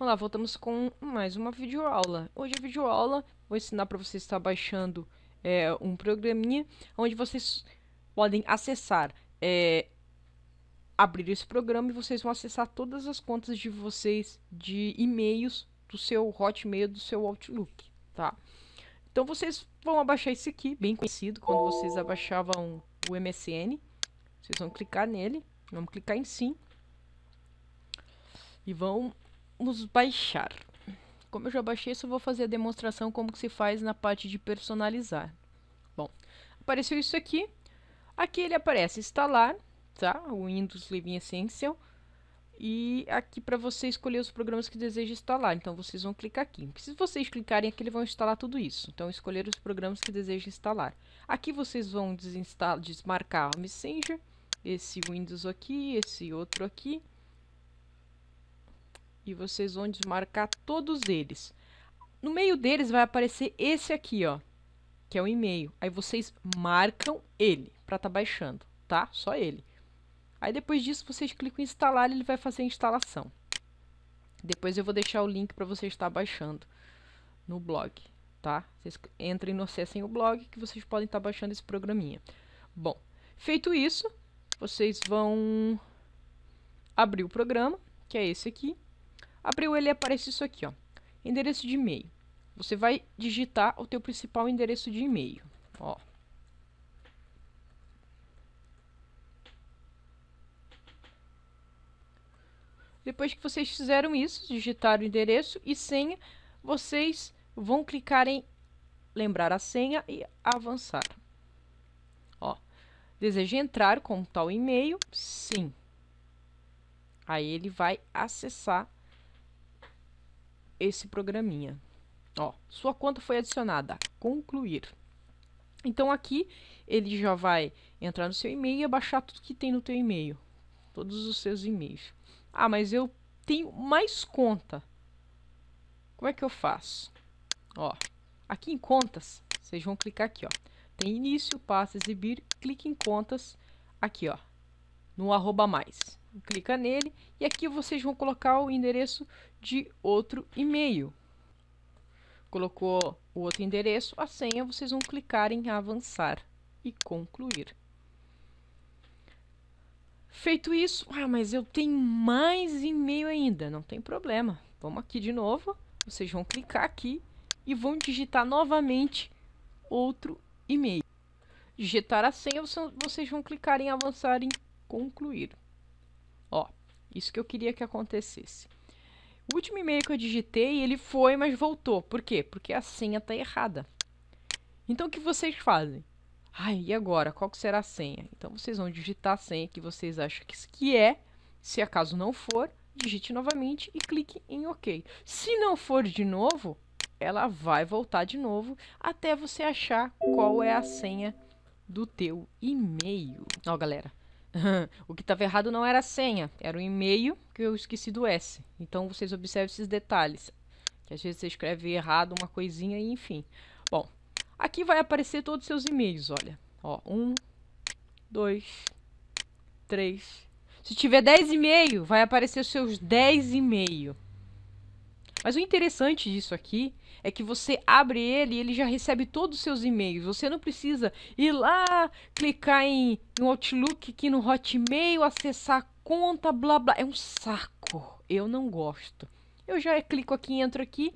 Olá, voltamos com mais uma videoaula. Hoje a videoaula vou ensinar para vocês estar baixando é, um programinha onde vocês podem acessar, é, abrir esse programa e vocês vão acessar todas as contas de vocês de e-mails do seu Hotmail, do seu Outlook, tá? Então vocês vão abaixar esse aqui, bem conhecido, quando vocês abaixavam o MSN. Vocês vão clicar nele, vamos clicar em sim. E vão vamos baixar. Como eu já baixei, só vou fazer a demonstração como que se faz na parte de personalizar. Bom, apareceu isso aqui. Aqui ele aparece instalar, tá? O Windows Live Essential. E aqui para você escolher os programas que deseja instalar. Então vocês vão clicar aqui. Se vocês clicarem aqui, eles vão instalar tudo isso. Então escolher os programas que deseja instalar. Aqui vocês vão desinstalar, desmarcar o Messenger, esse Windows aqui, esse outro aqui e vocês vão desmarcar todos eles. No meio deles vai aparecer esse aqui, ó, que é o e-mail. Aí vocês marcam ele para estar tá baixando, tá? Só ele. Aí depois disso vocês clicam em instalar e ele vai fazer a instalação. Depois eu vou deixar o link para vocês estar tá baixando no blog, tá? Vocês entrem no acessem o blog que vocês podem estar tá baixando esse programinha. Bom, feito isso, vocês vão abrir o programa, que é esse aqui. Abriu ele e aparece isso aqui, ó. Endereço de e-mail. Você vai digitar o teu principal endereço de e-mail, ó. Depois que vocês fizeram isso, digitaram o endereço e senha, vocês vão clicar em lembrar a senha e avançar. Ó, deseja entrar com tal e-mail? Sim. Aí ele vai acessar esse programinha. Ó, sua conta foi adicionada. Concluir. Então aqui ele já vai entrar no seu e-mail e baixar tudo que tem no teu e-mail, todos os seus e-mails. Ah, mas eu tenho mais conta. Como é que eu faço? Ó, aqui em contas, vocês vão clicar aqui, ó. Tem início, passa, exibir, clique em contas aqui, ó, no arroba mais clica nele e aqui vocês vão colocar o endereço de outro e-mail. Colocou o outro endereço, a senha, vocês vão clicar em avançar e concluir. Feito isso, ah, mas eu tenho mais e-mail ainda, não tem problema. Vamos aqui de novo, vocês vão clicar aqui e vão digitar novamente outro e-mail. Digitar a senha, vocês vão clicar em avançar e concluir. Ó, isso que eu queria que acontecesse. O último e-mail que eu digitei, ele foi, mas voltou. Por quê? Porque a senha está errada. Então o que vocês fazem? Ai, e agora? Qual será a senha? Então vocês vão digitar a senha que vocês acham que é. Se acaso não for, digite novamente e clique em OK. Se não for de novo, ela vai voltar de novo até você achar qual é a senha do teu e-mail. Ó, galera, o que estava errado não era a senha, era o e-mail que eu esqueci do S. Então vocês observem esses detalhes. Que às vezes você escreve errado uma coisinha e enfim. Bom, aqui vai aparecer todos os seus e-mails, olha. Ó, um, dois, três. Se tiver 10 e mail vai aparecer os seus 10 e mail mas o interessante disso aqui é que você abre ele e ele já recebe todos os seus e-mails. Você não precisa ir lá, clicar em no Outlook, aqui no Hotmail, acessar a conta, blá blá. É um saco. Eu não gosto. Eu já clico aqui, entro aqui.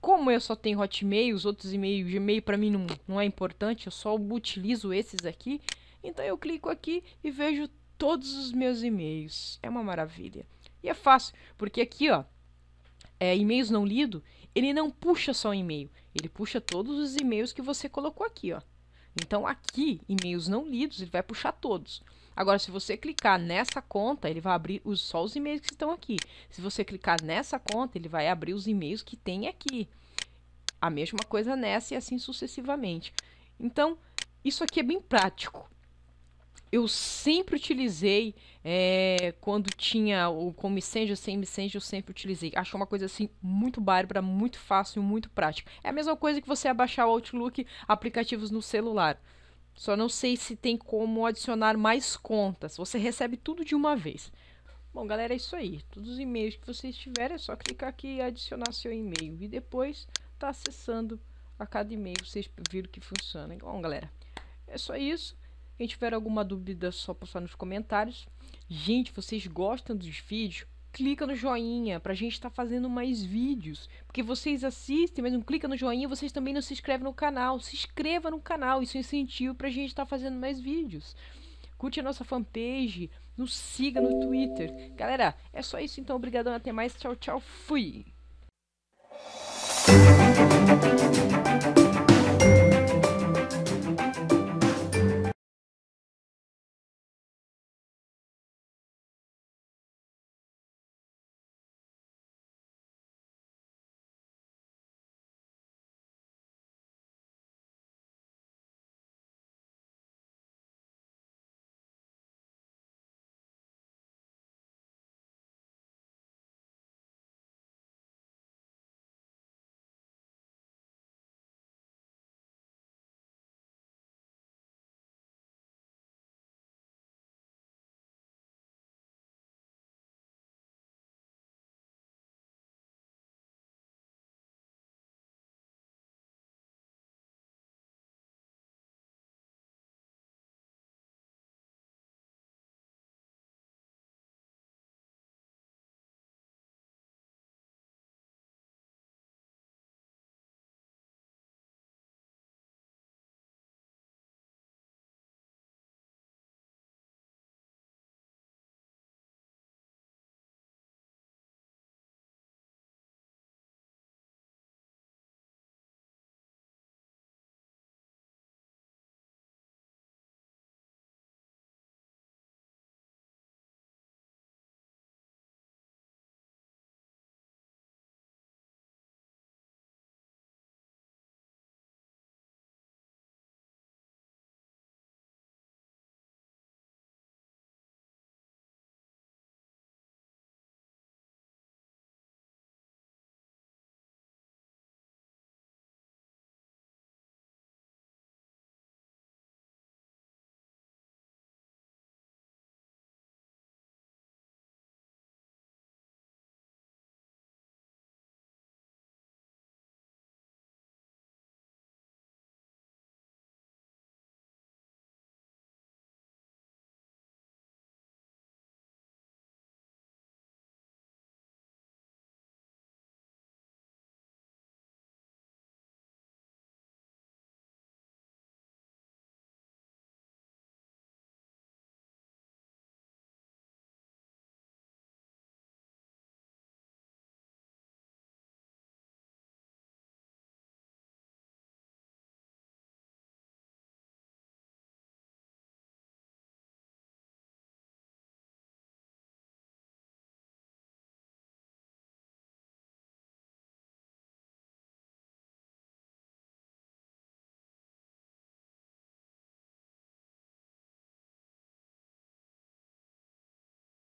Como eu só tenho Hotmail, os outros e-mails, Gmail para mim não, não é importante, eu só utilizo esses aqui. Então eu clico aqui e vejo todos os meus e-mails. É uma maravilha. E é fácil, porque aqui, ó, é, e-mails não lido, ele não puxa só o e-mail, ele puxa todos os e-mails que você colocou aqui, ó. Então aqui, e-mails não lidos, ele vai puxar todos. Agora, se você clicar nessa conta, ele vai abrir os, só os e-mails que estão aqui. Se você clicar nessa conta, ele vai abrir os e-mails que tem aqui. A mesma coisa nessa e assim sucessivamente. Então, isso aqui é bem prático eu sempre utilizei é, quando tinha o com Messenger, sem Messenger, eu sempre utilizei. Acho uma coisa assim muito bárbara, muito fácil, muito prática. É a mesma coisa que você abaixar o Outlook, aplicativos no celular. Só não sei se tem como adicionar mais contas. Você recebe tudo de uma vez. Bom, galera, é isso aí. Todos os e-mails que vocês tiverem, é só clicar aqui e adicionar seu e-mail. E depois tá acessando a cada e-mail. Vocês viram que funciona. Bom, galera, é só isso. Quem tiver alguma dúvida, é só postar nos comentários. Gente, vocês gostam dos vídeos? Clica no joinha pra gente estar tá fazendo mais vídeos. Porque vocês assistem, mas não clica no joinha, vocês também não se inscrevem no canal. Se inscreva no canal, isso é incentivo pra gente estar tá fazendo mais vídeos. Curte a nossa fanpage, nos siga no Twitter. Galera, é só isso então. Obrigadão, até mais. Tchau, tchau. Fui.